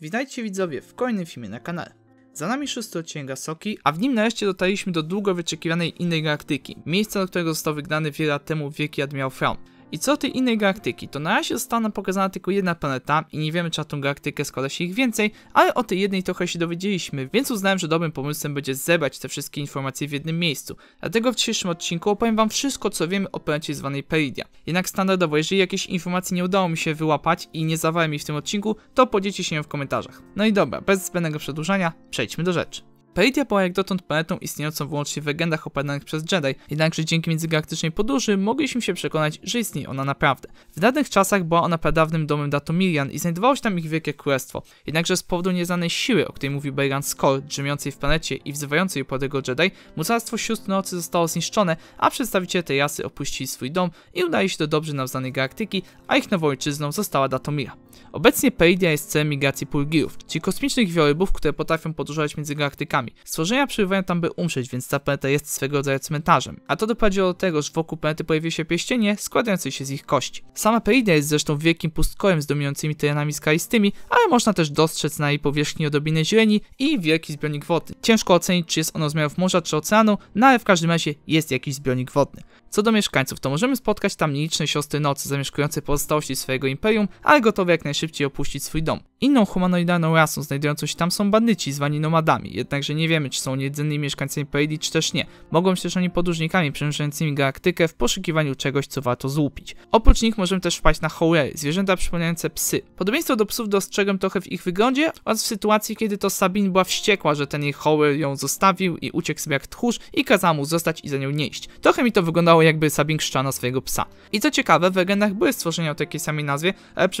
Witajcie widzowie w kolejnym filmie na kanale. Za nami szósty odcinek Soki, a w nim nareszcie dotarliśmy do długo wyczekiwanej innej galaktyki, miejsca, do którego został wygnany wiele lat temu wielki admirał Frown. I co tej innej galaktyki? To na razie została nam pokazana tylko jedna planeta i nie wiemy czy na tą galaktykę składa się ich więcej, ale o tej jednej trochę się dowiedzieliśmy, więc uznałem, że dobrym pomysłem będzie zebrać te wszystkie informacje w jednym miejscu. Dlatego w dzisiejszym odcinku opowiem wam wszystko co wiemy o planecie zwanej Peridia. Jednak standardowo, jeżeli jakieś informacje nie udało mi się wyłapać i nie zawałem jej w tym odcinku, to podzielcie się ją w komentarzach. No i dobra, bez zbędnego przedłużania, przejdźmy do rzeczy. Peridia była jak dotąd planetą istniejącą wyłącznie w legendach opowiadanych przez Jedi, jednakże dzięki międzygalaktycznej podróży mogliśmy się przekonać, że istnieje ona naprawdę. W dawnych czasach była ona pradawnym domem Datomirian i znajdowało się tam ich wielkie królestwo, jednakże z powodu nieznanej siły, o której mówił Bejran Skor, drzemiącej w planecie i wzywającej upadłego Jedi, mocarstwo Sióstr Nocy zostało zniszczone, a przedstawiciele tej jasy opuścili swój dom i udali się do dobrze nam znanej galaktyki, a ich nową ojczyzną została Datomira. Obecnie Peidia jest celem migracji Pulgirów, czyli kosmicznych wiorybów, które potrafią podróżować między galaktykami. Stworzenia przybywają tam, by umrzeć, więc ta planeta jest swego rodzaju cmentarzem. A to doprowadziło do tego, że wokół planety pojawiły się pierścienie składające się z ich kości. Sama Peidia jest zresztą wielkim pustkołem z dominującymi terenami skalistymi, ale można też dostrzec na jej powierzchni odrobinę zieleni i wielki zbiornik wody. Ciężko ocenić, czy jest on rozmiarów morza czy oceanu, no ale w każdym razie jest jakiś zbiornik wodny. Co do mieszkańców, to możemy spotkać tam nieliczne siostry nocy zamieszkujące pozostałości swojego imperium, ale gotowe jak najszybciej opuścić swój dom. Inną humanoidalną rasą znajdującą się tam są bandyci zwani nomadami, jednakże nie wiemy czy są jedzennymi mieszkańcami Peridii czy też nie. Mogą być też oni podróżnikami przemierzającymi galaktykę w poszukiwaniu czegoś co warto złupić. Oprócz nich możemy też wpaść na hołery, zwierzęta przypominające psy. Podobieństwo do psów dostrzegłem trochę w ich wyglądzie oraz w sytuacji kiedy to Sabine była wściekła, że ten jej howler ją zostawił i uciekł sobie jak tchórz i kazała mu zostać i za nią nie iść. Trochę mi to wyglądało jakby Sabine krzyczała swojego psa. I co ciekawe w legendach były stworzenia o takiej samej nazwie, ale w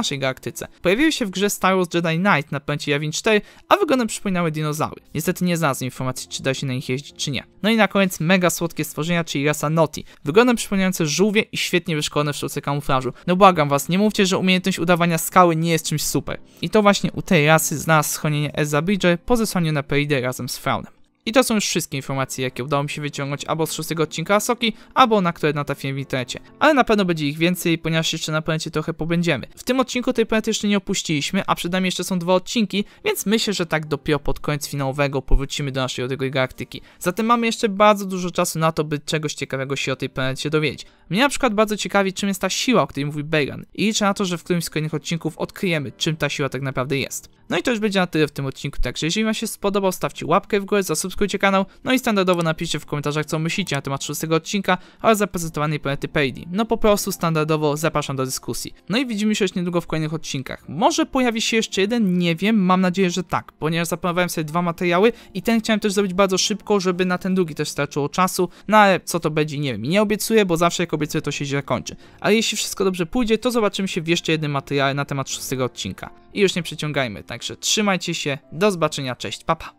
naszej galaktyce. Pojawiły się w grze Star Wars Jedi Knight na pęcie Yavin 4, a wyglądem przypominały dinozaury. Niestety nie znalazłem informacji, czy da się na nich jeździć, czy nie. No i na koniec mega słodkie stworzenia, czyli rasa Noti. Wyglądem przypominające żółwie i świetnie wyszkolone w sztuce kamuflażu. No błagam was, nie mówcie, że umiejętność udawania skały nie jest czymś super. I to właśnie u tej rasy znalazł schronienie Ezabidze po zesłaniu na Peridę razem z Fraunem. I to są już wszystkie informacje, jakie udało mi się wyciągnąć albo z szóstego odcinka Asoki, albo na które natafiłem w internecie. Ale na pewno będzie ich więcej, ponieważ jeszcze na planecie trochę pobędziemy. W tym odcinku tej planety jeszcze nie opuściliśmy, a przed nami jeszcze są dwa odcinki, więc myślę, że tak dopiero pod koniec finałowego powrócimy do naszej odległej galaktyki. Zatem mamy jeszcze bardzo dużo czasu na to, by czegoś ciekawego się o tej planecie dowiedzieć. Mnie na przykład bardzo ciekawi, czym jest ta siła, o której mówi Began i liczę na to, że w którymś z kolejnych odcinków odkryjemy, czym ta siła tak naprawdę jest. No i to już będzie na tyle w tym odcinku, także jeżeli wam się spodobał, stawcie łapkę w górę, zasubskrybujcie kanał, no i standardowo napiszcie w komentarzach co myślicie na temat szóstego odcinka oraz zaprezentowanej planety Paydi. No po prostu standardowo zapraszam do dyskusji. No i widzimy się już niedługo w kolejnych odcinkach. Może pojawi się jeszcze jeden, nie wiem, mam nadzieję, że tak, ponieważ zaplanowałem sobie dwa materiały i ten chciałem też zrobić bardzo szybko, żeby na ten drugi też starczyło czasu, no ale co to będzie, nie wiem, nie obiecuję, bo zawsze jak obiecuję to się źle kończy. Ale jeśli wszystko dobrze pójdzie, to zobaczymy się w jeszcze jednym materiale na temat szóstego odcinka. I już nie przyciągajmy, tak? Także trzymajcie się, do zobaczenia, cześć, papa. Pa.